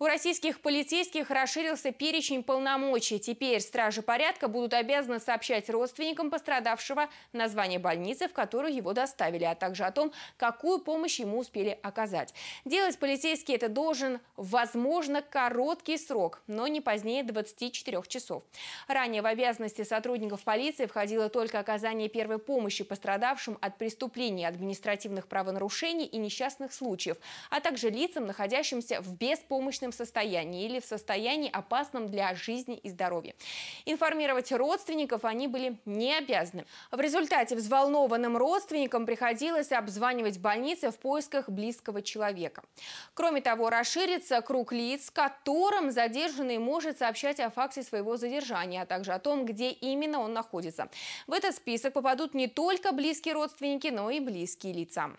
У российских полицейских расширился перечень полномочий. Теперь стражи порядка будут обязаны сообщать родственникам пострадавшего название больницы, в которую его доставили, а также о том, какую помощь ему успели оказать. Делать полицейский это должен, возможно, короткий срок, но не позднее 24 часов. Ранее в обязанности сотрудников полиции входило только оказание первой помощи пострадавшим от преступлений, административных правонарушений и несчастных случаев, а также лицам, находящимся в беспомощном критичном состоянии или в состоянии опасном для жизни и здоровья. Информировать родственников они были не обязаны. В результате взволнованным родственникам приходилось обзванивать больницы в поисках близкого человека. Кроме того, расширится круг лиц, которым задержанный может сообщать о факте своего задержания, а также о том, где именно он находится. В этот список попадут не только близкие родственники, но и близкие лица.